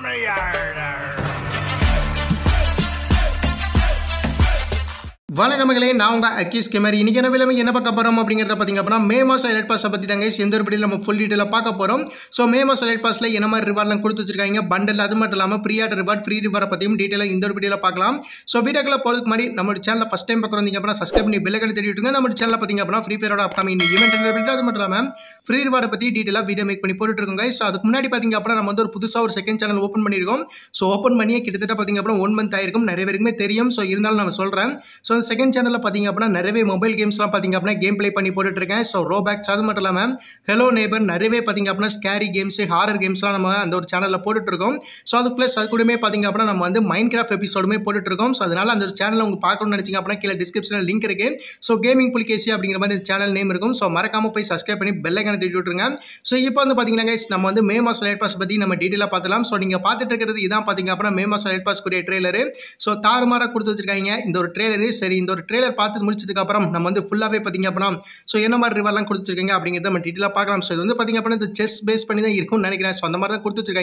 I'm a வணக்கமகளே நான் உங்கள் அக்கீஸ் gamer இன்றைக்கி என்ன விலைமை என்ன பார்க்க போகிறோம் அப்படிங்கிறத பார்த்திங்க அப்படின்னா மே மாதம் லைட் பாஸை பற்றி தாங்க எந்த ஒரு படியில் நம்ம ஃபுல் டீட்டெயிலாக பார்க்க போகிறோம் ஸோ மே மாதம் லைட் பாஸில் என்ன மாதிரி ரிவார்ட்லாம் கொடுத்து வச்சிருக்காங்க பண்டல் அது மட்டும் இல்லாமல் ஃப்ரீயாட் ரிவார்ட் ஃப்ரீ ரிவார்டை பற்றியும் டீட்டெயிலாக இந்த ஒரு படியில் பார்க்கலாம் ஸோ வீடியோக்கில் போகிறதுக்கு முன்னாடி நம்ம சேனலில் ஃபஸ்ட் டைம் பார்க்குறோம் அப்படின்னா சஸ்கிரைப் பண்ணி பெல்லை தேடி விட்டுங்க நம்ம சேனலில் பார்த்திங்க அப்படின்னா ஃப்ரீ ஃபயரோட இவெண்ட் ஈவெண்ட் அது மட்டும் இல்லாமல் ஃப்ரீ ரிவார்டை பற்றி டீட்டெயிலாக வீடியோ மேக் பண்ணி போட்டுருக்கோங்க ஸோ அதுக்கு முன்னாடி பார்த்திங்க அப்படின்னா நம்ம வந்து ஒரு புதுசாக ஒரு செகண்ட் சேனல் ஓப்பன் பண்ணியிருக்கோம் ஸோ ஓப்பன் பண்ணியே கிட்டத்தட்ட பார்த்திங்க அப்படின்னா ஒன் மந்த் ஆயிருக்கும் நிறைய பேருக்குமே தெரியும் ஸோ இருந்தாலும் நம்ம சொல்கிறேன் ஸோ செகண்ட் சேனலில் பார்த்தீங்க அப்படின்னா நிறையவே மொபைல் கேம்ஸ்லாம் பார்த்தீங்க அப்படின்னா கேம் ப்ளே பண்ணி போட்டுட்ருக்கேன் ஸோ ரோபேக்ஸ் அது மட்டும் இல்லாமல் ஹலோ நேபர் நிறையவே பார்த்தீங்க அப்படின்னா ஸ்கேரி கேம்ஸு ஹாரர் கேம்ஸ்லாம் நம்ம அந்த ஒரு சேனலில் போட்டுட்ருக்கோம் ஸோ அது ப்ளஸ் அது கூடமே பார்த்திங்க அப்படின்னா நம்ம வந்து மைண்ட் கிராஃப்ட் எபிசோடுமே போட்டுட்ருக்கோம் ஸோ அதனால் அந்த சேனலில் உங்களுக்கு பார்க்கணும்னு நினச்சிங்க அப்படின்னா கீழே டிஸ்கிரிப்ஷனில் லிங்க் இருக்குது ஸோ கேமிங் புலிகேசி அப்படிங்கிற மாதிரி சேனல் நேம் இருக்கும் ஸோ மறக்காமல் போய் சஸ்கிரைப் பண்ணி பெல்லைக்கான தூட்டி விட்டுருங்க ஸோ இப்போ வந்து பார்த்தீங்கன்னா நம்ம வந்து மே மாதம் லைட் பாஸ் பற்றி நம்ம டீட்டெயிலாக பார்த்தலாம் ஸோ நீங்கள் பார்த்துட்டு இருக்கிறது இதான் பார்த்தீங்க அப்படின்னா மே மாதம் லைட் பாஸ் கூடிய ட்ரெயிலரு ஸோ தாறுமாறாக கொடுத்து வச்சிருக்காங்க இந்த ஒரு ட்ரெயிலரு சரி இந்த ஒரு ட்ரெய்லர் பார்த்து முடிச்சதுக்கப்புறம் நம்ம வந்து ஃபுல்லாகவே பார்த்திங்க அப்படின்னா ஸோ என்ன மாதிரி ரிவர்லாம் கொடுத்துருக்காங்க அப்படிங்கிறத நம்ம டீட்டெயிலாக பார்க்கலாம் ஸோ இது வந்து பார்த்திங்க அப்படின்னா இந்த செஸ் பேஸ் பண்ணி தான் இருக்கும்னு நினைக்கிறேன் ஸோ அந்த மாதிரி தான் கொடுத்து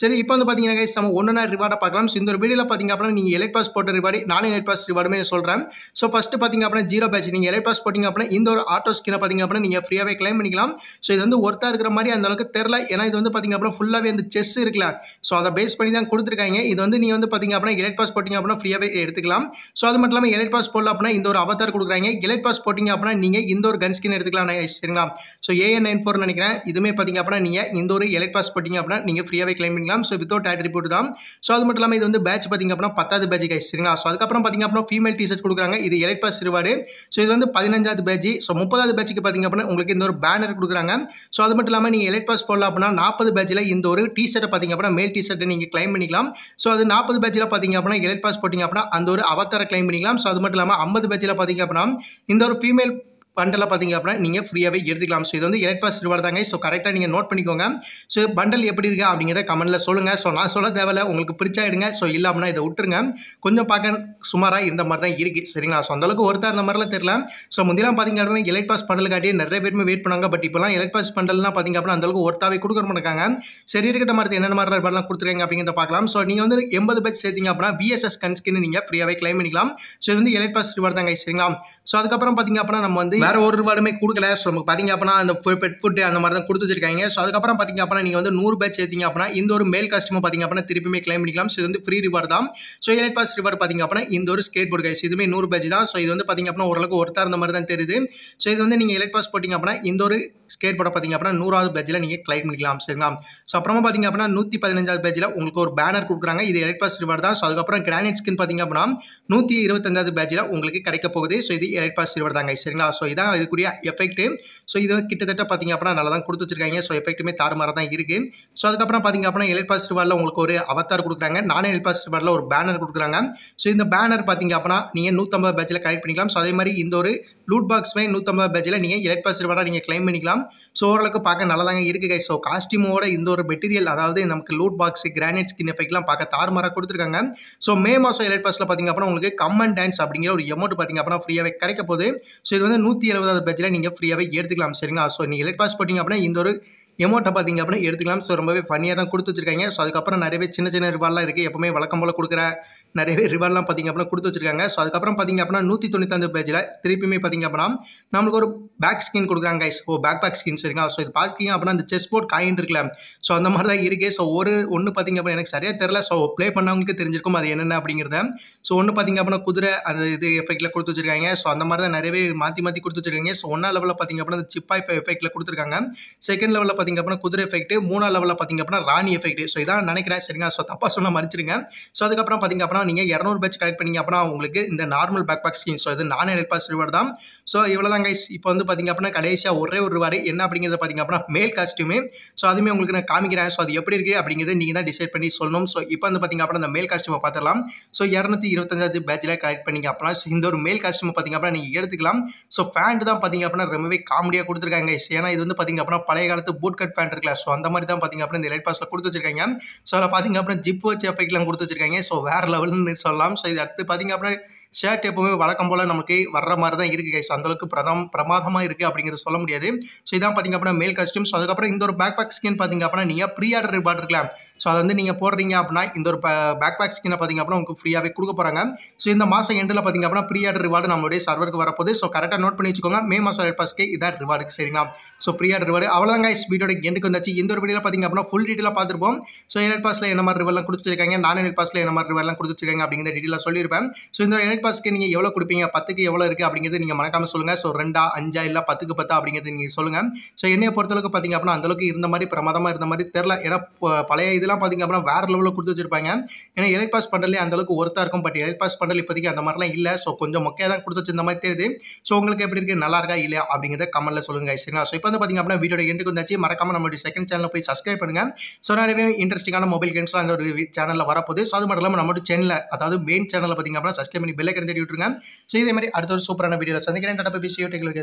சரி இப்போ வந்து பார்த்திங்கன்னா கைஸ் நம்ம ஒன்றா ரிவார்டாக பார்க்கலாம் ஸோ இந்த ஒரு வீடியோவில் பார்த்திங்க அப்படின்னா நீங்கள் எலெக்ட் பாஸ் போட்ட ரிவார்டு நானும் எலெக்ட் பாஸ் ரிவார்டுமே சொல்கிறேன் ஸோ ஃபஸ்ட்டு பார்த்திங்க அப்படின்னா ஜீரோ பேட்ச் நீங்கள் எலெக்ட் பாஸ் போட்டிங்க அப்படின்னா இந்த ஒரு ஆட்டோ ஸ்கினை பார்த்திங்க அப்படின்னா நீங்கள் ஃப்ரீயாகவே கிளைம் பண்ணிக்கலாம் ஸோ இது வந்து ஒருத்தா இருக்கிற மாதிரி அந்த அளவுக்கு தெரில ஏன்னா இது வந்து பார்த்திங்க அப்படின்னா ஃபுல்லாகவே இந்த செஸ் இருக்கல ஸோ அதை பேஸ் பண்ணி தான் கொடுத்துருக்காங்க இது வந்து நீங்கள் வந்து பார்த்திங்க அப்படின்னா எலெக்ட் பாஸ் போட்டிங்க அப்படின்னா ஃப்ரீயாகவே எடுத்துக்கலாம் ஸோ அது மட்டும் இல்லாமல் எலெக்ட் கிளைட் பாஸ் போடல அப்படின்னா இந்த ஒரு அவத்தார் கொடுக்குறாங்க கிளைட் பாஸ் போட்டிங்க அப்படின்னா நீங்கள் இந்த ஒரு கன் ஸ்கின் எடுத்துக்கலாம் சரிங்களா ஸோ ஏஎன் நைன் ஃபோர் நினைக்கிறேன் இதுமே பார்த்தீங்க அப்படின்னா நீங்கள் இந்த ஒரு எலைட் பாஸ் போட்டிங்க அப்படின்னா நீங்கள் ஃப்ரீயாகவே கிளைம் பண்ணிக்கலாம் ஸோ வித்தவுட் ரிப்போர்ட் தான் ஸோ அது மட்டும் இல்லாமல் இது வந்து பேட்ச் பார்த்தீங்க அப்படின்னா பத்தாவது பேட்ச் கைஸ் சரிங்களா ஸோ அதுக்கப்புறம் பார்த்திங்க அப்படின்னா ஃபீமேல் டிஷர்ட் கொடுக்குறாங்க இது எலைட் பாஸ் ரிவார்டு ஸோ இது வந்து பதினஞ்சாவது பேட்ச் ஸோ முப்பதாவது பேட்சுக்கு பார்த்தீங்க அப்படின்னா உங்களுக்கு இந்த ஒரு பேனர் கொடுக்குறாங்க ஸோ அது மட்டும் இல்லாமல் நீங்கள் எலைட் பாஸ் போடலாம் அப்படின்னா நாற்பது பேஜில் இந்த ஒரு டிஷர்ட்டை பார்த்தீங்க அப்படின்னா மேல் டிஷர்ட்டை நீங்கள் கிளைம் பண்ணிக்கலாம் ஸோ அது நாற்பது பேட்சில் பார்த்திங்க அப்படின்னா எலைட் பாஸ் போட்டிங்க அப்படின்னா அந்த ஒரு அவத்தாரை கிளைம் பண்ணிக்கலாம் ஸோ அது அது மட்டும் இல்லாமல் ஐம்பது பேச்சில் பார்த்தீங்க அப்படின்னா இந்த ஒரு ஃபீமேல் பண்டலில் பார்த்தீங்க அப்படின்னா நீங்கள் ஃப்ரீயாகவே எடுத்துக்கலாம் ஸோ இது வந்து எயிட் பாஸ் ரூபா தாங்க ஸோ கரெக்டாக நீங்கள் நோட் பண்ணிக்கோங்க ஸோ பண்டல் எப்படி இருக்கா அப்படிங்கிறத கமெண்ட்டில் சொல்லுங்கள் ஸோ நான் சொல்ல தேவையில்ல உங்களுக்கு பிடிச்சாயிடுங்க ஸோ இல்லை அப்படின்னா இதை விட்டுருங்க கொஞ்சம் பார்க்க சுமாராக இந்த மாதிரி தான் இருக்குது சரிங்களா ஸோ அந்தளவுக்கு ஒருத்தர் அந்த மாதிரிலாம் தெரியல ஸோ முந்திலாம் பார்த்திங்க அப்படின்னா எலைட் பாஸ் நிறைய பேருமே வெயிட் பண்ணாங்க பட் இப்போலாம் எலைட் பாஸ் பண்டல்னா பார்த்திங்க அப்படின்னா அந்தளவுக்கு ஒருத்தாவே கொடுக்க மாட்டாங்க சரி இருக்கிற மாதிரி என்னென்ன மாதிரி ரப்பர்லாம் கொடுத்துருக்காங்க அப்படிங்கிறத பார்க்கலாம் ஸோ நீங்கள் வந்து எண்பது பேர் சேர்த்திங்க அப்படின்னா பிஎஸ்எஸ் கன்ஸ்கின்னு நீங்கள் ஃப்ரீயாகவே கிளைம் பண்ணிக்கலாம் ஸோ இது வந்து எலைட் பாஸ் ரிவார்டு தாங்க சரிங்களா ஸோ அதுக்கப்புறம் பார்த்திங்க அப்படின்னா நம்ம வந்து வேறு ஒரு ரிவார்டுமே கொடுக்கல ஸோ நமக்கு பார்த்திங்க அப்படின்னா அந்த பெட் ஃபுட்டு அந்த மாதிரி தான் கொடுத்து வச்சிருக்காங்க ஸோ அதுக்கப்புறம் பார்த்திங்க அப்படின்னா நீங்கள் வந்து நூறு பேர் சேர்த்திங்க அப்படின்னா இந்த ஒரு மேல் கஸ்டமர் பார்த்திங்க அப்படின்னா திருப்பியுமே கிளைம் பண்ணிக்கலாம் ஸோ இது வந்து ஃப்ரீ ரிவார்டு தான் ஸோ எலைட் பாஸ் ரிவார்டு பார்த்திங்க அப்படின்னா இந்த ஒரு ஸ்கேட் போர்டு கைஸ் இதுவுமே நூறு பேஜ் தான் ஸோ இது வந்து பார்த்திங்க அப்படின்னா ஓரளவுக்கு ஒருத்தர் இருந்த மாதிரி தான் தெரியுது ஸோ இது வந்து நீங்கள் எலைட் பாஸ் போட்டிங்க அப்படின்னா இந்த ஒரு ஸ்கேட் போர்டை பார்த்திங்க அப்படின்னா நூறாவது பேஜில் நீங்கள் கிளைம் பண்ணிக்கலாம் சரிங்களா ஸோ அப்புறமா பார்த்திங்க அப்படின்னா நூற்றி பதினஞ்சாவது பேஜில் உங்களுக்கு ஒரு பேனர் கொடுக்குறாங்க இது எலைட் பாஸ் ரிவார்டு தான் ஸோ அதுக்கப்புறம் கிரானைட் ஸ்கின் பார்த்திங்க அப்படின்னா நூற்றி இருபத்தஞ்சாவது பேஜில் உங்களுக்கு கிடைக்க போகுது ஸோ இது எயிட் பாஸ் சில்வர் தாங்க சரிங்களா ஸோ இதான் இதுக்குரிய எஃபெக்ட்டு ஸோ இது கிட்டத்தட்ட பார்த்திங்க அப்படின்னா நல்லா தான் கொடுத்து வச்சிருக்காங்க ஸோ எஃபெக்ட்டுமே தாறுமாற தான் இருக்குது ஸோ அதுக்கப்புறம் பார்த்திங்க அப்படின்னா எலைட் பாஸ் சில்வரில் உங்களுக்கு ஒரு அவத்தார் கொடுக்குறாங்க நானே எலைட் பாஸ் சில்வரில் ஒரு பேனர் கொடுக்குறாங்க ஸோ இந்த பேனர் பார்த்திங்க அப்படின்னா நீங்கள் நூற்றம்பது பேட்சில் கலெக்ட் பண்ணிக்கலாம் ஸோ அதே மாதிரி இந்த ஒரு லூட் பாக்ஸ் நூற்றம்பது பேஜில் நீங்கள் எலக்ட் பாஸ் ரிவார்டாக நீங்கள் கிளைம் பண்ணிக்கலாம் ஸோ ஓரளவுக்கு பார்க்க நல்லதாங்க இருக்குது கை ஸோ காஸ்டியூமோட இந்த ஒரு மெட்டீரியல் அதாவது நமக்கு லூட் பாக்ஸ் கிரானைட் ஸ்கின் எஃபெக்ட்லாம் பார்க்க தார்மாராக கொடுத்துருக்காங்க ஸோ மே மாதம் எலக்ட் பாஸில் பார்த்திங்க அப்படின்னா உங்களுக்கு கம்மன் டான்ஸ் அப்படிங்கிற ஒரு அமௌண்ட் பார்த்திங்க அப்படின்னா ஃப்ரீயாகவே கிடைக்க போகுது ஸோ இது வந்து நூற்றி எழுபதாவது பேஜில் நீங்கள் ஃப்ரீயாகவே எடுத்துக்கலாம் சரிங்களா ஸோ நீங்கள் எலக்ட் பாஸ் போட்டிங்க அப்படின்னா இந்த ஒரு எமௌண்ட்டை பார்த்தீங்க அப்படின்னா எடுத்துக்கலாம் ஸோ ரொம்பவே ஃபனியாக தான் கொடுத்து வச்சிருக்காங்க ஸோ அதுக்கப்புறம் நிறையவே சின்ன சின்ன ரிவார்ட்லாம் இருக்குது எப்பவுமே வழக்கம் போல் கொடுக்குற நிறையவே ரிவார்ட்லாம் பார்த்திங்க அப்படின்னா கொடுத்து வச்சிருக்காங்க ஸோ அதுக்கப்புறம் பார்த்திங்க அப்படின்னா நூற்றி தொண்ணூத்தஞ்சு பேஜில் திருப்பியுமே பார்த்திங்க அப்படின்னா நம்மளுக்கு ஒரு பேக் ஸ்கின் கொடுக்குறாங்க guys oh backpack skin சரிங்க ஸோ இது பார்த்திங்க அப்படின்னா அந்த செஸ் போர்ட் காயின் இருக்குல்ல ஸோ அந்த மாதிரி தான் இருக்குது ஸோ ஒரு ஒன்று பார்த்திங்க அப்படின்னா எனக்கு சரியாக தெரில ஸோ ப்ளே பண்ணவங்களுக்கு தெரிஞ்சிருக்கும் அது என்னென்ன அப்படிங்கிறத ஸோ ஒன்று பார்த்திங்க அப்படின்னா குதிரை அந்த இது எஃபெக்ட்டில் கொடுத்து வச்சிருக்காங்க ஸோ அந்த மாதிரி தான் நிறையவே மாற்றி மாற்றி கொடுத்து வச்சிருக்காங்க ஸோ ஒன்றா லெவலில் பார்த்திங்க அப்படின்னா அந்த சிப்பா எஃபெக்ட்டில் கொடுத்துருக்காங்க செகண்ட் லெவலில் பார்த்திங்க அப்படின்னா குதிரை எஃபெக்ட் மூணாம் லெவலில் பார்த்திங்க அப்படின்னா ராணி எஃபெக்ட் ஸோ இதான் நினைக்கிறேன் சரிங்க ஸோ தப்பாக சொன்னால் மறிச்சிருங்க ஸோ அதுக்கப்புறம் பார்த்திங்க அப்படின்னா தான் நீங்கள் இரநூறு பேட்ச் கலெக்ட் பண்ணிங்க அப்படின்னா உங்களுக்கு இந்த normal backpack skin so இது நான் ஹண்ட்ரட் பாஸ் ரிவார்டு தான் ஸோ இவ்வளோ தான் கைஸ் இப்போ வந்து பார்த்திங்க அப்படின்னா கடைசியாக ஒரே ஒரு ரிவார்டு என்ன அப்படிங்கிறத பார்த்திங்க அப்படின்னா மேல் காஸ்ட்யூமே ஸோ அதுவுமே உங்களுக்கு நான் காமிக்கிறேன் ஸோ அது எப்படி இருக்குது அப்படிங்கிறது நீங்கள் தான் டிசைட் பண்ணி சொல்லணும் ஸோ இப்போ வந்து பார்த்திங்க அப்படின்னா அந்த மேல் காஸ்ட்யூமை பார்த்துடலாம் ஸோ இரநூத்தி இருபத்தஞ்சாவது பேட்சில் கலெக்ட் பண்ணிங்க அப்படின்னா இந்த ஒரு மேல் காஸ்ட்யூமை பார்த்திங்க அப்படின்னா நீங்கள் எடுத்துக்கலாம் ஸோ ஃபேண்ட் தான் பார்த்திங்க அப்படின்னா ரொம்பவே காமெடியாக கொடுத்துருக்காங்க ஏன்னா இது வந்து பார்த்திங்க அப்படின்னா பழைய காலத்து பூட் கட் ஃபேண்ட் இருக்குல்ல ஸோ அந்த மாதிரி தான் பார்த்திங்க அப்படின்னா இந்த லைட் பாஸில் கொடுத்து வச்சிருக்காங்க ஸோ அதில் பார்த்திங்க அப்படின்னா ஜிப் வச்சு எஃபெக்ட்லாம் கொடுத்து வச்சிருக்காங்க ஸோ வேறு லெவல் இருக்குன்னு சொல்லலாம் ஸோ இது அடுத்து பார்த்தீங்க அப்படின்னா ஷர்ட் எப்பவுமே வழக்கம் போல் நமக்கு வர்ற மாதிரி தான் இருக்குது கைஸ் அந்தளவுக்கு பிரதம் பிரமாதமாக இருக்குது அப்படிங்கிறது சொல்ல முடியாது ஸோ இதான் பார்த்திங்க அப்படின்னா மேல் ஸோ அதுக்கப்புறம் இந்த ஒரு பேக் பேக் ஸ்கின் பார்த்திங்க அப்படின்னா நீங்கள் ப்ரீ ஆர்டர் பாட்டிருக்கலாம் ஸோ அதை வந்து நீங்கள் போடுறீங்க அப்படின்னா இந்த ஒரு பேக் பேக் ஸ்கின்னை பார்த்திங்க அப்படின்னா உங்களுக்கு ஃப்ரீயாகவே கொடுக்க போகிறாங்க ஸோ இந்த மாதம் எண்டில் பார்த்திங்க அப்படின்னா ப்ரீ ஆர்டர் ரிவார்டு நம்மளுடைய சர்வருக்கு வரப்போது ஸோ கரெக்டாக நோட் பண்ணி வச்சுக்கோங்க மே மாதம் ரெட் பாஸ்க்கு இதான் ரிவார்டுக்கு சரிங்களா ஸோ ப்ரீ ஆர்டர் ரிவார்டு அவ்வளோதாங்க இஸ் வீடியோட எண்டுக்கு வந்தாச்சு இந்த ஒரு வீடியோ பார்த்திங்க அப்படின்னா ஃபுல் டீட்டெயிலாக பார்த்துருப்போம் ஸோ எட் பாஸில் என்ன மாதிரி ரிவார்டெலாம் கொடுத்துருக்காங்க நான் எட் பாஸில் என்ன மாதிரி ரிவார்டெலாம் கொடுத்துருக்காங்க அப்படிங்கிற டீட்டெயிலாக சொல்லியிருப்பேன் ஸோ இந்த பாஸ்க்கு நீங்க எவ்வளவு கொடுப்பீங்க பத்துக்கு எவ்வளோ இருக்கு அப்படிங்கிறது நீங்கள் மறக்காமல் சொல்லுங்க ஸோ ரெண்டா அஞ்சா இல்லை பத்துக்கு பத்தா அப்படிங்கிறது நீங்கள் சொல்லுங்க ஸோ என்னையை பொறுத்தளவுக்கு பார்த்தீங்க அப்படின்னா அந்த அளவுக்கு இருந்த மாதிரி பிரமாதமா இருந்த மாதிரி தெரியல ஏன்னா பழைய இதெல்லாம் பார்த்தீங்க அப்படின்னா வேற லெவலில் கொடுத்து வச்சிருப்பாங்க ஏன்னா எலைட் பாஸ் பண்ணுறதுலே அளவுக்கு ஒருத்தா இருக்கும் பட் எலைட் பாஸ் பண்ணல இப்போதைக்கு அந்த மாதிரிலாம் இல்லை ஸோ கொஞ்சம் மொக்கையா தான் கொடுத்து வச்சிருந்த மாதிரி தெரியுது ஸோ உங்களுக்கு எப்படி இருக்கு நல்லா இருக்கா இல்லையா அப்படிங்கிறத கமெண்ட்ல சொல்லுங்க சரிங்களா ஸோ இப்போ வந்து பார்த்தீங்க அப்படின்னா வீடியோட எண்டுக்கு வந்தாச்சு மறக்காம நம்மளுடைய செகண்ட் சேனலில் போய் சப்ஸ்கிரைப் பண்ணுங்க ஸோ நிறையவே இன்ட்ரெஸ்டிங்கான மொபைல் கேம்ஸ்லாம் அந்த ஒரு சேனலில் வரப்போது ஸோ அது மட்டும் இல்லாமல் நம்மளோட சேனலில் அதாவது மெயின் சேனலில் பார்த்தீங்க அப்படின்னா சப்ஸ்கிரைப் பண்ணி பெல் லைக் தேடி விட்டுருங்க ஸோ இதே மாதிரி அடுத்த ஒரு சூப்பரான வீடியோவில் சந்திக்கிறேன் டாடா பேசி யோட்டை